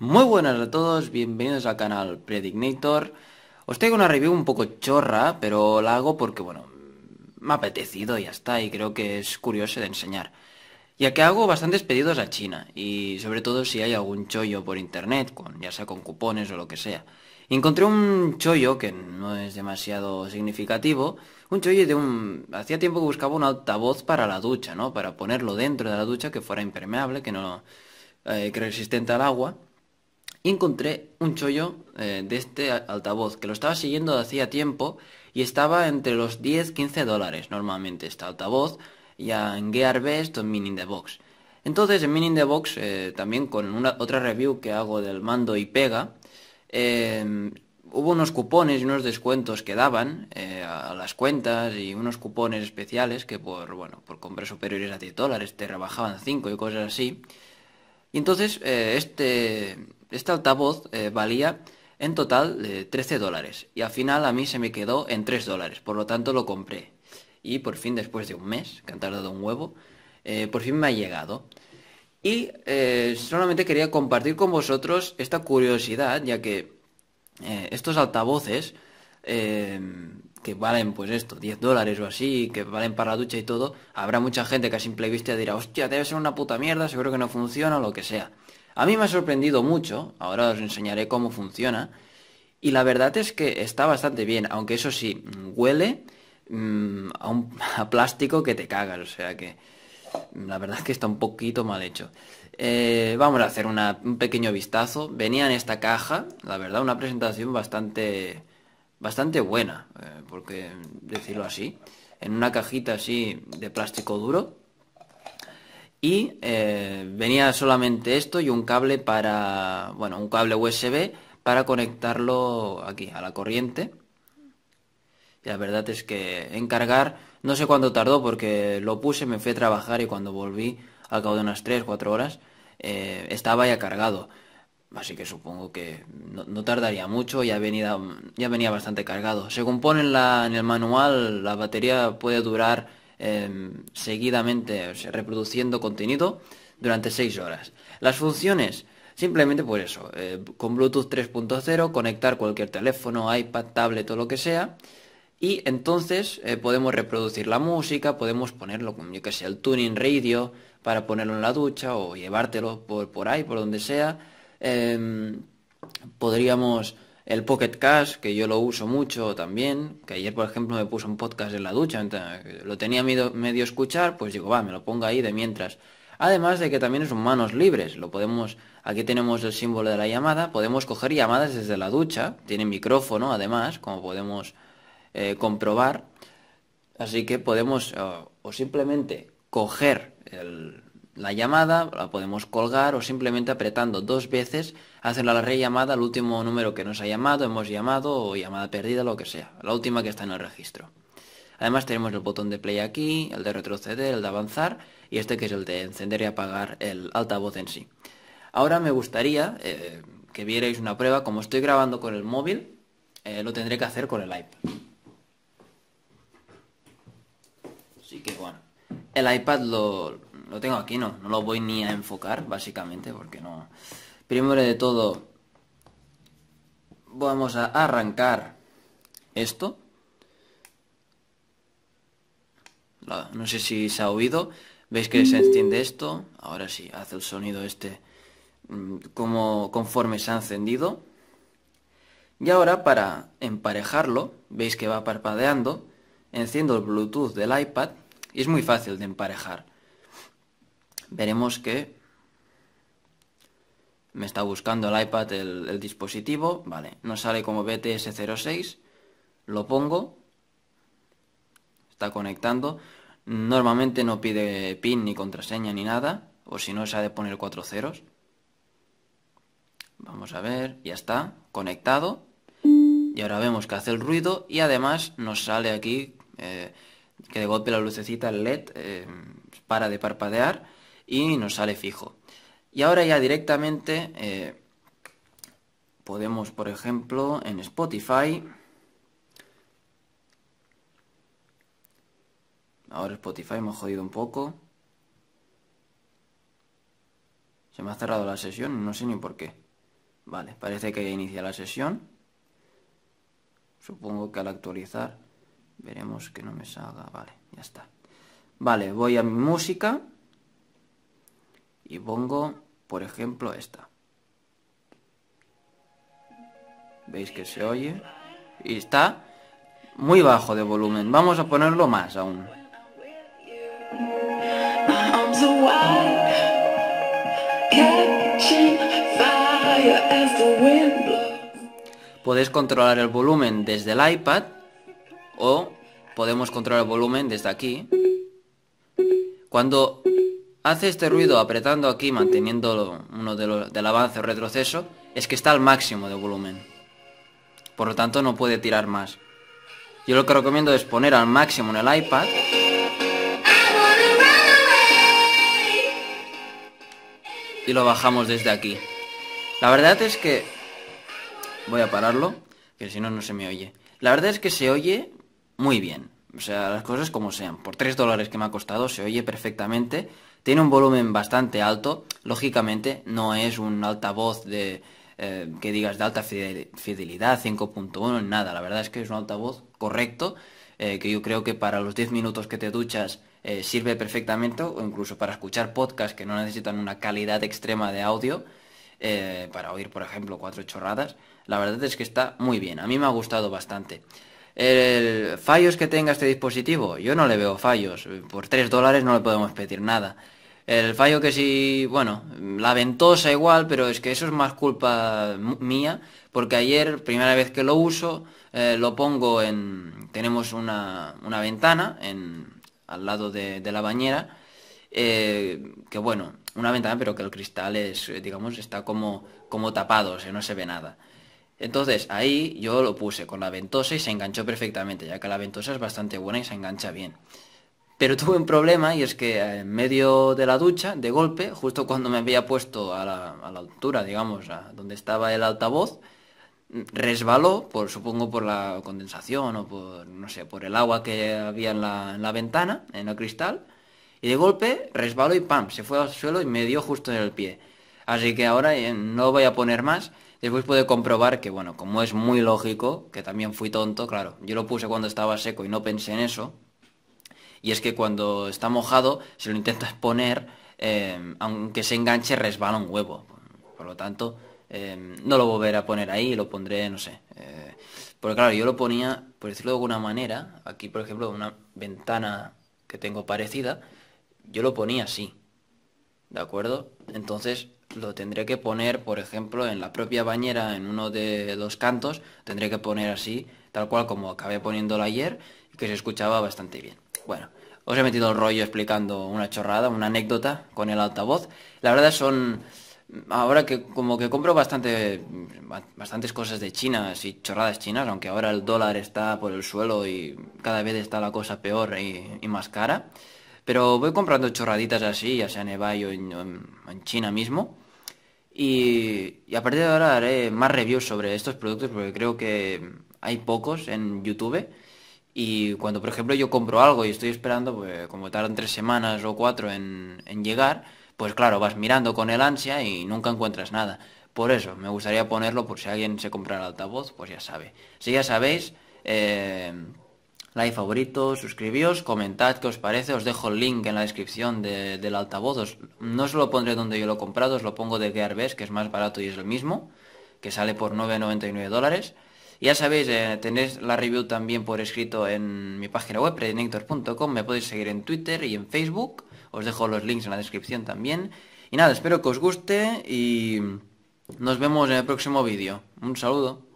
Muy buenas a todos, bienvenidos al canal Predignator. Os traigo una review un poco chorra, pero la hago porque, bueno, me ha apetecido y ya está, y creo que es curioso de enseñar. Ya que hago bastantes pedidos a China, y sobre todo si hay algún chollo por internet, ya sea con cupones o lo que sea. Encontré un chollo que no es demasiado significativo, un chollo de un... Hacía tiempo que buscaba un altavoz para la ducha, ¿no? Para ponerlo dentro de la ducha, que fuera impermeable, que no... Eh, que resistente al agua y encontré un chollo eh, de este altavoz que lo estaba siguiendo de hacía tiempo y estaba entre los 10-15 dólares normalmente este altavoz ya en Gearbest o en Mini the Box. Entonces en Mini the Box eh, también con una, otra review que hago del mando y pega em, hubo unos cupones y unos descuentos que daban eh, a, a, las cuentas y unos cupones especiales que por bueno por compras superiores a 10 dólares te rebajaban 5 y cosas así. Y entonces este este altavoz eh, valía en total 13 dólares y al final a mí se me quedó en 3 dólares, por lo tanto lo compré. Y por fin después de un mes, que han tardado un huevo, eh, por fin me ha llegado. Y eh, solamente quería compartir con vosotros esta curiosidad, ya que estos altavoces que valen pues esto, 10 dólares o así, que valen para la ducha y todo, habrá mucha gente que a simple vista dirá, hostia, debe ser una puta mierda, seguro que no funciona o lo que sea. A mí me ha sorprendido mucho, ahora os enseñaré cómo funciona, y la verdad es que está bastante bien, aunque eso sí, huele mm, a, un, plástico que te cagas, o sea que la verdad es que está un poquito mal hecho. Eh, vamos a hacer un pequeño vistazo. Venía en esta caja, la verdad, una presentación bastante bastante buena, eh, porque decirlo así, en una cajita así de plástico duro. Y eh, venía solamente esto y un cable para, bueno, un cable USB para conectarlo aquí a la corriente. Y la verdad es que en cargar no sé cuánto tardó porque lo puse, me fui a trabajar y cuando volví, al cabo de unas 3-4 horas, eh, estaba ya cargado. Así que supongo que no, tardaría mucho, ya venía, ya venía bastante cargado. Según pone en, el manual, la batería puede durar em, seguidamente, reproduciendo contenido durante 6 horas. Las funciones, simplemente por eso, eh, con Bluetooth 3.0, conectar cualquier teléfono, iPad, tablet o lo que sea. Y entonces eh, podemos reproducir la música, podemos ponerlo, yo que sé, el tuning radio para ponerlo en la ducha o llevártelo por ahí, por donde sea Em, podríamos el Pocket Cash, que yo lo uso mucho también, que ayer por ejemplo me puso un podcast en la ducha, lo tenía medio, escuchar, pues digo, va, me lo pongo ahí de mientras. Además de que también son manos libres, lo podemos, aquí tenemos el símbolo de la llamada, podemos coger llamadas desde la ducha, tiene micrófono además, como podemos eh, comprobar, así que podemos o, ah, o simplemente coger el, la llamada, la podemos colgar o simplemente apretando dos veces a la rellamada al último número que nos ha llamado, hemos llamado o llamada perdida, lo que sea, la última que está en el registro. Además tenemos el botón de play aquí, el de retroceder, el de avanzar y este que es el de encender y apagar el altavoz en sí. Ahora me gustaría eh, que vierais una prueba, como estoy grabando con el móvil, eh, lo tendré que hacer con el iPad. Así que bueno, el iPad lo, lo tengo aquí, no, no lo voy ni a enfocar, básicamente, porque no. Primero de todo, vamos a arrancar esto. No sé si se ha oído. ¿Veis que se enciende esto? Ahora sí, hace el sonido este mm, como conforme se ha encendido. Y ahora para emparejarlo, veis que va parpadeando, enciendo el Bluetooth del iPad y es muy fácil de emparejar veremos que me está buscando el iPad el, dispositivo, vale, nos sale como BTS06, lo pongo, está conectando, normalmente no pide pin ni contraseña ni nada, o si no se ha de poner cuatro ceros. Vamos a ver, ya está, conectado. Y ahora vemos que hace el ruido y además nos sale aquí eh, que de golpe la lucecita el LED eh, para de parpadear y nos sale fijo. Y ahora ya directamente eh, podemos, por ejemplo, en Spotify. Ahora Spotify me ha jodido un poco. Se me ha cerrado la sesión, no sé ni por qué. Vale, parece que ya inicia la sesión. Supongo que al actualizar veremos que no me salga. Vale, ya está. Vale, voy a mi música y pongo, por ejemplo, esta. Veis que se oye y está muy bajo de volumen. Vamos a ponerlo más aún. Podéis controlar el volumen desde el iPad o podemos controlar el volumen desde aquí. Cuando hace este ruido apretando aquí manteniendo uno del avance o retroceso es que está al máximo de volumen. Por lo tanto no puede tirar más. Yo lo que recomiendo es poner al máximo en el iPad. Y lo bajamos desde aquí. La verdad es que... Voy a pararlo, que si no, no se me oye. La verdad es que se oye muy bien. O sea, las cosas como sean. Por 3 dólares que me ha costado, se oye perfectamente. Tiene un volumen bastante alto, lógicamente no es un altavoz de, eh, que digas de alta fidelidad, 5.1, nada, la verdad es que es un altavoz correcto, eh, que yo creo que para los 10 minutos que te duchas eh, sirve perfectamente, o incluso para escuchar podcasts que no necesitan una calidad extrema de audio, para oír, por ejemplo, cuatro chorradas, la verdad es que está muy bien, a mí me ha gustado bastante el, fallos que tenga este dispositivo, yo no le veo fallos. Por 3 dólares no le podemos pedir nada. El fallo que sí, bueno, la ventosa igual, pero es que eso es más culpa mía, porque ayer, primera vez que lo uso, eh, lo pongo en... Tenemos una, ventana al lado de, la bañera, eh, que bueno, una ventana, pero que el cristal es, digamos, está como, como tapado, no se ve nada. Entonces ahí yo lo puse con la ventosa y se enganchó perfectamente, ya que la ventosa es bastante buena y se engancha bien. Pero tuve un problema y es que eh, en medio de la ducha, de golpe, justo cuando me había puesto a la, altura, digamos, a donde estaba el altavoz, resbaló, por, supongo por la condensación o por, no sé, por el agua que había en la, en la ventana, en el cristal, y de golpe resbaló y pam, se fue al suelo y me dio justo en el pie. Así que ahora eh, no voy a poner más Después puede comprobar que, bueno, como es muy lógico, que también fui tonto, claro, yo lo puse cuando estaba seco y no pensé en eso. Y es que cuando está mojado, si lo intentas poner, eh, aunque se enganche, resbala un huevo. Por lo tanto, eh, no lo volveré a poner ahí, lo pondré, no sé. Eh, porque claro, yo lo ponía, por decirlo de alguna manera, aquí por ejemplo, una ventana que tengo parecida, yo lo ponía así. ¿De acuerdo? Entonces, lo tendré que poner, por ejemplo, en la propia bañera, en uno de los cantos, tendré que poner así, tal cual como acabé poniéndolo ayer, que se escuchaba bastante bien. Bueno, os he metido el rollo explicando una chorrada, una anécdota con el altavoz. La verdad son... Ahora que como que compro bastante, bastantes cosas de China, y chorradas chinas, aunque ahora el dólar está por el suelo y cada vez está la cosa peor y más cara. Pero voy comprando chorraditas así, ya sea en Ebay o en, China mismo. Y, a partir de ahora haré más reviews sobre estos productos porque creo que hay pocos en YouTube. Y cuando, por ejemplo, yo compro algo y estoy esperando, pues como tardan tres semanas o cuatro en, llegar, pues claro, vas mirando con el ansia y nunca encuentras nada. Por eso, me gustaría ponerlo por si alguien se compra el altavoz, pues ya sabe. Si ya sabéis, eh, like, favorito, suscribíos, comentad qué os parece, os dejo el link en la descripción del altavoz, no os lo pondré donde yo lo he comprado, os lo pongo de Gearbest, que es más barato y es el mismo, que sale por 9,99 dólares. Ya sabéis, eh, tenéis la review también por escrito en mi página web, predinector.com, me podéis seguir en Twitter y en Facebook, os dejo los links en la descripción también. Y nada, espero que os guste y nos vemos en el próximo vídeo. Un saludo.